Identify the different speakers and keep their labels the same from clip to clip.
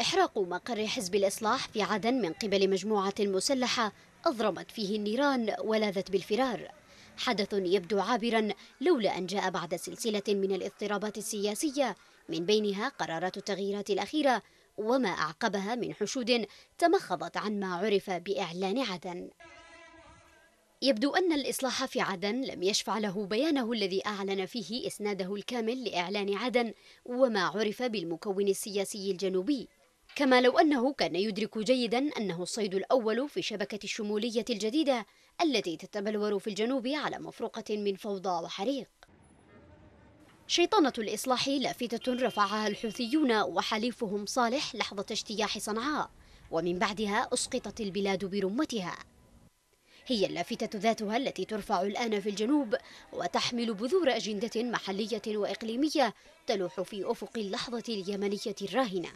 Speaker 1: إحراق مقر حزب الإصلاح في عدن من قبل مجموعة مسلحة أضرمت فيه النيران ولاذت بالفرار حدث يبدو عابرا لولا أن جاء بعد سلسلة من الاضطرابات السياسية من بينها قرارات التغييرات الأخيرة وما أعقبها من حشود تمخضت عن ما عرف بإعلان عدن يبدو أن الإصلاح في عدن لم يشفع له بيانه الذي أعلن فيه إسناده الكامل لإعلان عدن وما عرف بالمكون السياسي الجنوبي كما لو أنه كان يدرك جيدا أنه الصيد الأول في شبكة الشمولية الجديدة التي تتبلور في الجنوب على مفرقة من فوضى وحريق شيطانة الإصلاح لافتة رفعها الحوثيون وحليفهم صالح لحظة اجتياح صنعاء ومن بعدها أسقطت البلاد برمتها هي اللافتة ذاتها التي ترفع الآن في الجنوب وتحمل بذور أجندة محلية وإقليمية تلوح في أفق اللحظة اليمنية الراهنة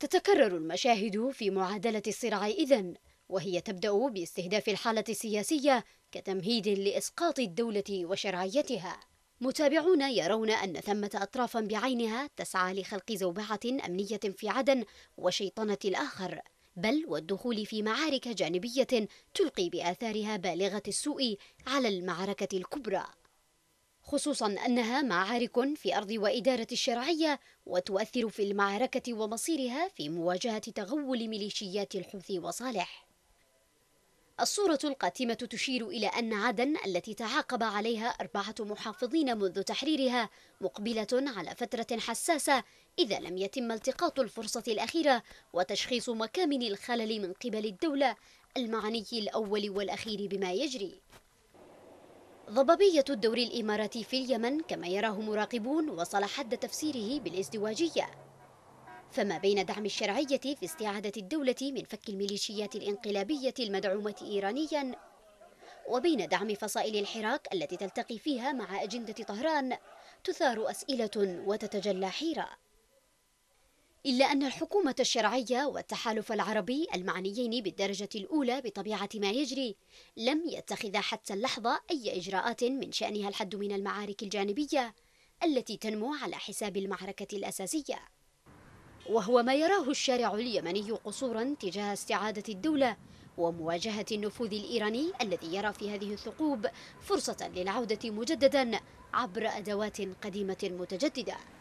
Speaker 1: تتكرر المشاهد في معادلة الصراع إذن وهي تبدأ باستهداف الحالة السياسية كتمهيد لإسقاط الدولة وشرعيتها متابعون يرون أن ثمة أطرافا بعينها تسعى لخلق زوبعة أمنية في عدن وشيطنة الآخر بل والدخول في معارك جانبية تلقي بآثارها بالغة السوء على المعركة الكبرى خصوصا أنها معارك في أرض وإدارة الشرعية وتؤثر في المعركة ومصيرها في مواجهة تغول ميليشيات الحوثي وصالح الصورة القاتمة تشير إلى أن عدن التي تعاقب عليها أربعة محافظين منذ تحريرها مقبلة على فترة حساسة إذا لم يتم التقاط الفرصة الأخيرة وتشخيص مكامن الخلل من قبل الدولة المعني الأول والأخير بما يجري ضبابية الدوري الإماراتي في اليمن كما يراه مراقبون وصل حد تفسيره بالازدواجية فما بين دعم الشرعية في استعادة الدولة من فك الميليشيات الانقلابية المدعومة إيرانيا وبين دعم فصائل الحراك التي تلتقي فيها مع أجندة طهران تثار أسئلة وتتجلى حيرة إلا أن الحكومة الشرعية والتحالف العربي المعنيين بالدرجة الأولى بطبيعة ما يجري لم يتخذا حتى اللحظة أي إجراءات من شأنها الحد من المعارك الجانبية التي تنمو على حساب المعركة الأساسية وهو ما يراه الشارع اليمني قصورا تجاه استعادة الدولة ومواجهة النفوذ الإيراني الذي يرى في هذه الثقوب فرصة للعودة مجددا عبر أدوات قديمة متجددة